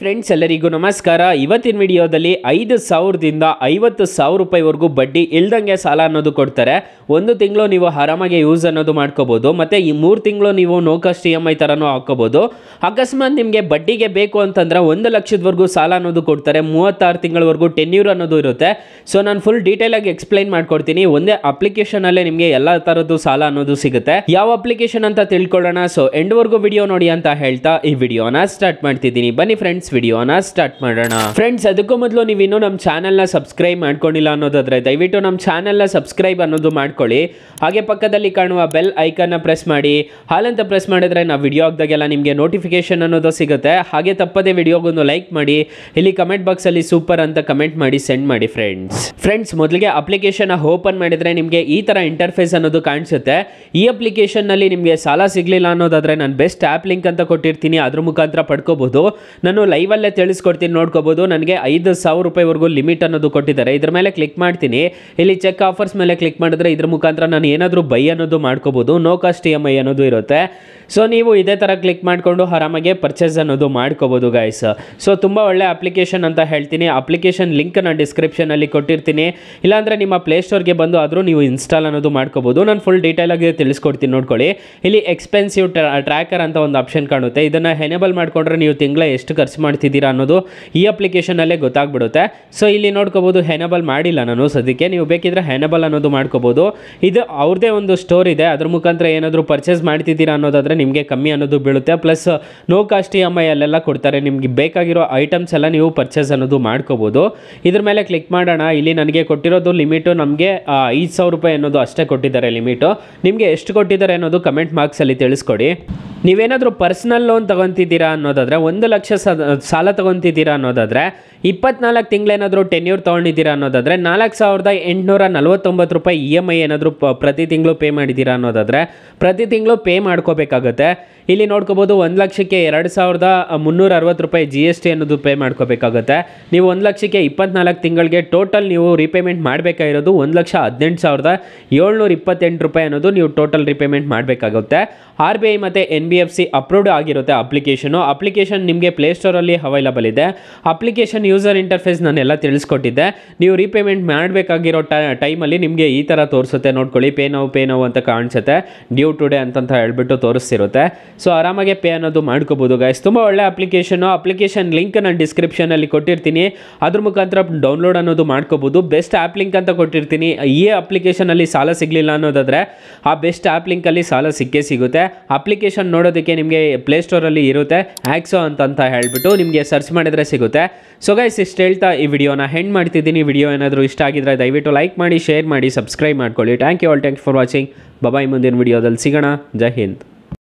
friends ಎಲ್ಲರಿಗೂ ನಮಸ್ಕಾರ ಇವತ್ತಿನ ವಿಡಿಯೋದಲ್ಲಿ ಐದು ಸಾವಿರದಿಂದ ಐವತ್ತು ಸಾವಿರ ರೂಪಾಯಿವರೆಗೂ ಬಡ್ಡಿ ಇಲ್ದಂಗೆ ಸಾಲ ಅನ್ನೋದು ಕೊಡ್ತಾರೆ ಒಂದು ತಿಂಗಳು ನೀವು ಆರಾಮಾಗಿ ಯೂಸ್ ಅನ್ನೋದು ಮಾಡ್ಕೋಬೋದು ಮತ್ತು ಈ ಮೂರು ತಿಂಗಳು ನೀವು no cost e E M I ಥರನೂ ಹಾಕೋಬೋದು ಅಕಸ್ಮಾತ್ ನಿಮಗೆ ಬಡ್ಡಿಗೆ ಬೇಕು ಅಂತಂದ್ರೆ ಒಂದು ಲಕ್ಷದವರೆಗೂ ಸಾಲ ಅನ್ನೋದು ಕೊಡ್ತಾರೆ ಮೂವತ್ತಾರು ತಿಂಗಳವರೆಗೂ ಟೆನ್ಯೂರ್ ಅನ್ನೋದು ಇರುತ್ತೆ ಸೊ ನಾನು ಫುಲ್ ಡೀಟೇಲಾಗಿ ಎಕ್ಸ್ಪ್ಲೈನ್ ಮಾಡ್ಕೊಡ್ತೀನಿ ಒಂದೇ ಅಪ್ಲಿಕೇಶನಲ್ಲೇ ನಿಮಗೆ ಎಲ್ಲ ಥರದ್ದು ಸಾಲ ಅನ್ನೋದು ಸಿಗುತ್ತೆ ಯಾವ ಅಪ್ಲಿಕೇಶನ್ ಅಂತ ತಿಳ್ಕೊಳ್ಳೋಣ ಸೊ ಎಂಡ್ವರೆಗೂ ವಿಡಿಯೋ ನೋಡಿ ಅಂತ ಹೇಳ್ತಾ ಈ ವಿಡಿಯೋನ ಸ್ಟಾರ್ಟ್ ಮಾಡ್ತಿದ್ದೀನಿ ಬನ್ನಿ ಫ್ರೆಂಡ್ಸ್ ಫ್ರೆಂಡ್ಸ್ ವಿಡಿಯೋನ ಸ್ಟಾರ್ಟ್ ಮಾಡೋಣ ಫ್ರೆಂಡ್ಸ್ ಅದಕ್ಕೂ ಮೊದಲು ನೀವು ಇನ್ನೂ ನಮ್ಮ ಚಾನಲ್ನ ಸಬ್ಸ್ಕ್ರೈಬ್ ಮಾಡ್ಕೊಂಡಿಲ್ಲ ಅನ್ನೋದಾದ್ರೆ ದಯವಿಟ್ಟು ನಮ್ಮ ಚಾನಲ್ನ ಸಬ್ಸ್ಕ್ರೈಬ್ ಅನ್ನೋದು ಮಾಡ್ಕೊಳ್ಳಿ ಹಾಗೆ ಪಕ್ಕದಲ್ಲಿ ಕಾಣುವ ಬೆಲ್ ಐಕನ್ನ ಪ್ರೆಸ್ ಮಾಡಿ ಹಾಲಂತ ಪ್ರೆಸ್ ಮಾಡಿದ್ರೆ ನಾವು ವಿಡಿಯೋ ಆಗ್ದಾಗೆಲ್ಲ ನಿಮಗೆ ನೋಟಿಫಿಕೇಶನ್ ಅನ್ನೋದು ಸಿಗುತ್ತೆ ಹಾಗೆ ತಪ್ಪದೇ ವಿಡಿಯೋಗೊಂದು ಲೈಕ್ ಮಾಡಿ ಇಲ್ಲಿ ಕಮೆಂಟ್ ಬಾಕ್ಸಲ್ಲಿ ಸೂಪರ್ ಅಂತ ಕಮೆಂಟ್ ಮಾಡಿ ಸೆಂಡ್ ಮಾಡಿ ಫ್ರೆಂಡ್ಸ್ ಫ್ರೆಂಡ್ಸ್ ಮೊದಲಿಗೆ ಅಪ್ಲಿಕೇಶನ್ ಓಪನ್ ಮಾಡಿದರೆ ನಿಮಗೆ ಈ ಥರ ಇಂಟರ್ಫೇಸ್ ಅನ್ನೋದು ಕಾಣಿಸುತ್ತೆ ಈ ಅಪ್ಲಿಕೇಶನ್ನಲ್ಲಿ ನಿಮಗೆ ಸಾಲ ಸಿಗಲಿಲ್ಲ ಅನ್ನೋದಾದರೆ ನಾನು ಬೆಸ್ಟ್ ಆ್ಯಪ್ ಲಿಂಕ್ ಅಂತ ಕೊಟ್ಟಿರ್ತೀನಿ ಅದ್ರ ಮುಖಾಂತರ ಪಡ್ಕೋಬಹುದು ನಾನು ಲೈವಲ್ಲೇ ತಿಳಿಸ್ಕೊಡ್ತೀನಿ ನೋಡ್ಕೋಬೋದು ನನಗೆ ಐದು ಸಾವಿರ ರೂಪಾಯಿವರೆಗೂ ಲಿಮಿಟ್ ಅನ್ನೋದು ಕೊಟ್ಟಿದ್ದಾರೆ ಇದ್ರ ಮೇಲೆ ಕ್ಲಿಕ್ ಮಾಡ್ತೀನಿ ಇಲ್ಲಿ ಚೆಕ್ ಆಫರ್ಸ್ ಮೇಲೆ ಕ್ಲಿಕ್ ಮಾಡಿದ್ರೆ ಇದ್ರ ಮುಖಾಂತರ ನಾನು ಏನಾದರೂ ಬೈ ಅನ್ನೋದು ಮಾಡ್ಕೋಬೋದು no cost E e M I ಅನ್ನೋದು ಇರುತ್ತೆ ಸೊ ನೀವು ಇದೇ ಥರ ಕ್ಲಿಕ್ ಮಾಡಿಕೊಂಡು ಆರಾಮಾಗಿ ಪರ್ಚೇಸ್ ಅನ್ನೋದು ಮಾಡ್ಕೋಬೋದು ಗಾಯ್ಸ್ ಸೊ ತುಂಬ ಒಳ್ಳೆ ಅಪ್ಲಿಕೇಶನ್ ಅಂತ ಹೇಳ್ತೀನಿ ಅಪ್ಲಿಕೇಶನ್ ಲಿಂಕ್ ನಾನು ಡಿಸ್ಕ್ರಿಪ್ಷನಲ್ಲಿ ಕೊಟ್ಟಿರ್ತೀನಿ ಇಲ್ಲಾಂದರೆ ನಿಮ್ಮ ಪ್ಲೇಸ್ಟೋರ್ಗೆ ಬಂದು ಆದರೂ ನೀವು ಇನ್ಸ್ಟಾಲ್ ಅನ್ನೋದು ಮಾಡ್ಕೋಬೋದು ನಾನು ಫುಲ್ ಡೀಟೇಲಾಗಿ ತಿಳಿಸ್ಕೊಡ್ತೀನಿ ನೋಡ್ಕೊಳ್ಳಿ ಇಲ್ಲಿ ಎಕ್ಸ್ಪೆನ್ಸಿವ್ ಟ್ರ್ಯಾಕರ್ ಅಂತ ಒಂದು ಆಪ್ಷನ್ ಕಾಣುತ್ತೆ ಇದನ್ನು ಹೆನೇಬಲ್ ಮಾಡಿಕೊಂಡ್ರೆ ನೀವು ತಿಂಗಳ ಎಷ್ಟು ಖರ್ಚು ಮಾಡ್ತಿದ್ದೀರಾ ಅನ್ನೋದು ಈ ಅಪ್ಲಿಕೇಶನಲ್ಲೇ ಗೊತ್ತಾಗ್ಬಿಡುತ್ತೆ ಸೊ ಇಲ್ಲಿ ನೋಡ್ಕೋಬೋದು ಹೆನಬಲ್ ಮಾಡಿಲ್ಲ ನಾನು ಸದ್ಯಕ್ಕೆ ನೀವು ಬೇಕಿದ್ರೆ ಹೆನಬಲ್ ಅನ್ನೋದು ಮಾಡ್ಕೋಬೋದು ಇದು ಅವ್ರದ್ದೇ ಒಂದು ಸ್ಟೋರ್ ಇದೆ ಅದ್ರ ಮುಖಾಂತರ ಏನಾದರೂ ಪರ್ಚೇಸ್ ಮಾಡ್ತಿದ್ದೀರಾ ಅನ್ನೋದಾದರೆ ನಿಮಗೆ ಕಮ್ಮಿ ಅನ್ನೋದು ಬೀಳುತ್ತೆ plus no cost E M I ಅಲ್ಲೆಲ್ಲ ಕೊಡ್ತಾರೆ ನಿಮಗೆ ಬೇಕಾಗಿರೋ ಐಟಮ್ಸ್ ಎಲ್ಲ ನೀವು ಪರ್ಚೇಸ್ ಅನ್ನೋದು ಮಾಡ್ಕೋಬೋದು ಇದ್ರ ಮೇಲೆ ಕ್ಲಿಕ್ ಮಾಡೋಣ ಇಲ್ಲಿ ನನಗೆ ಕೊಟ್ಟಿರೋದು ಲಿಮಿಟು ನಮಗೆ ಐದು ಸಾವಿರ ರೂಪಾಯಿ ಅನ್ನೋದು ಅಷ್ಟೇ ಕೊಟ್ಟಿದ್ದಾರೆ ಲಿಮಿಟು ನಿಮಗೆ ಎಷ್ಟು ಕೊಟ್ಟಿದ್ದಾರೆ ಅನ್ನೋದು ಕಮೆಂಟ್ ಮಾರ್ಕ್ಸಲ್ಲಿ ತಿಳಿಸ್ಕೊಡಿ ನೀವೇನಾದರೂ ಪರ್ಸನಲ್ ಲೋನ್ ತಗೊತಿದ್ದೀರಾ ಅನ್ನೋದಾದರೆ ಒಂದು ಲಕ್ಷ ಸದ ಸಾಲ ತೊಗೊತಿದ್ದೀರಾ ಅನ್ನೋದಾದರೆ ಇಪ್ಪತ್ನಾಲ್ಕು ತಿಂಗಳೇನಾದರೂ ಟೆನ್ಯೂರ್ ತೊಗೊಂಡಿದ್ದೀರಾ ಅನ್ನೋದಾದರೆ ನಾಲ್ಕು ಸಾವಿರದ ಎಂಟುನೂರ ನಲ್ವತ್ತೊಂಬತ್ತು ರೂಪಾಯಿ ಇ e ಎಮ್ ಐ ಏನಾದರೂ ಪ ಪ್ರತಿ ತಿಂಗಳು ಪೇ ಮಾಡಿದ್ದೀರಾ ಅನ್ನೋದಾದರೆ ಪ್ರತಿ ತಿಂಗಳು ಪೇ ಮಾಡ್ಕೋಬೇಕಾಗುತ್ತೆ ಇಲ್ಲಿ ನೋಡ್ಕೋಬೋದು ಒಂದು ಲಕ್ಷಕ್ಕೆ ಎರಡು ಸಾವಿರದ ಮುನ್ನೂರ ಅರವತ್ತು ರೂಪಾಯಿ ಜಿ ಎಸ್ ಟಿ ಅನ್ನೋದು ಪೇ ಮಾಡ್ಕೋಬೇಕಾಗುತ್ತೆ ನೀವು ಒಂದು ಲಕ್ಷಕ್ಕೆ ಇಪ್ಪತ್ನಾಲ್ಕು ತಿಂಗಳಿಗೆ ಟೋಟಲ್ ನೀವು ರೀಪೇಮೆಂಟ್ ಮಾಡಬೇಕಾಗಿರೋದು ಒಂದು ಲಕ್ಷ ಹದಿನೆಂಟು ಸಾವಿರದ ಏಳ್ನೂರ ಇಪ್ಪತ್ತೆಂಟು ರೂಪಾಯಿ ಅನ್ನೋದು ನೀವು ಟೋಟಲ್ ರೀಪೇಮೆಂಟ್ ಮಾಡಬೇಕಾಗುತ್ತೆ ಆರ್ ಬಿ ಐ ಮತ್ತು N B F C approved ಆಗಿರುತ್ತೆ ಅಪ್ಲಿಕೇಶನು ಅಪ್ಲಿಕೇಶನ್ ನಿಮಗೆ ಪ್ಲೇಸ್ಟೋರ್ ಅಲ್ಲಿ ಅವೈಲಬಲ್ ಇದೆ ಅಪ್ಲಿಕೇಶನ್ ಯೂಸರ್ ಇಂಟರ್ಫೇಸ್ ನಾನು ಎಲ್ಲ ತಿಳಿಸ್ಕೊಟ್ಟಿದ್ದೆ ನೀವು ರೀಪೇಮೆಂಟ್ ಮಾಡಬೇಕಾಗಿರೋ ಟೈಮಲ್ಲಿ ನಿಮಗೆ ಈ ಥರ ತೋರಿಸುತ್ತೆ ನೋಡ್ಕೊಳ್ಳಿ ಪೇ ನೋವು ಪೇ ನೋವು ಅಂತ ಕಾಣಿಸುತ್ತೆ ಡ್ಯೂ ಟುಡೇ ಅಂತ ಹೇಳ್ಬಿಟ್ಟು ತೋರಿಸ್ತಿರುತ್ತೆ ಸೊ ಆರಾಮಾಗಿ ಪೇ ಅನ್ನೋದು ಮಾಡ್ಕೋಬೋದು ಗಾಯ್ಸ್ ತುಂಬ ಒಳ್ಳೆ ಅಪ್ಲಿಕೇಶನ್ ಅಪ್ಲಿಕೇಶನ್ ಲಿಂಕ್ ನಾನು ಡಿಸ್ಕ್ರಿಪ್ಷನಲ್ಲಿ ಕೊಟ್ಟಿರ್ತೀನಿ ಅದ್ರ ಮುಖಾಂತರ ಡೌನ್ಲೋಡ್ ಅನ್ನೋದು ಮಾಡ್ಕೋಬೋದು ಬೆಸ್ಟ್ ಆಪ್ ಲಿಂಕ್ ಅಂತ ಕೊಟ್ಟಿರ್ತೀನಿ ಈ ಅಪ್ಲಿಕೇಶನಲ್ಲಿ ಸಾಲ ಸಿಗಲಿಲ್ಲ ಅನ್ನೋದಾದ್ರೆ ಆ ಬೆಸ್ಟ್ ಲಿಂಕ್ ಅಲ್ಲಿ ಸಾಲ ಸಿಕ್ಕೇ ಸಿಗುತ್ತೆ ಅಪ್ಲಿಕೇಶನ್ ನೋಡೋದಕ್ಕೆ ನಿಮಗೆ ಪ್ಲೇಸ್ಟೋರಲ್ಲಿ ಇರುತ್ತೆ ಆ್ಯಕ್ಸೋ ಅಂತ ಹೇಳ್ಬಿಟ್ಟು ಅಂದ್ಬಿಟ್ಟು ನಿಮಗೆ ಸರ್ಚ್ ಮಾಡಿದರೆ ಸಿಗುತ್ತೆ ಸೊ ಗೈಸ್ ಇಷ್ಟು ಹೇಳ್ತಾ ಈ ವಿಡಿಯೋನ ಹೆಂಡ್ ಮಾಡ್ತಿದ್ದೀನಿ ವಿಡಿಯೋ ಏನಾದರೂ ಇಷ್ಟ ಆಗಿದ್ರೆ ದಯವಿಟ್ಟು ಲೈಕ್ ಮಾಡಿ ಶೇರ್ ಮಾಡಿ ಸಬ್ಸ್ಕ್ರೈಬ್ ಮಾಡ್ಕೊಳ್ಳಿ thank you all thank for watching bye bye ಮುಂದಿನ ವಿಡಿಯೋದಲ್ಲಿ ಸಿಗೋಣ ಜೈ ಹಿಂದ್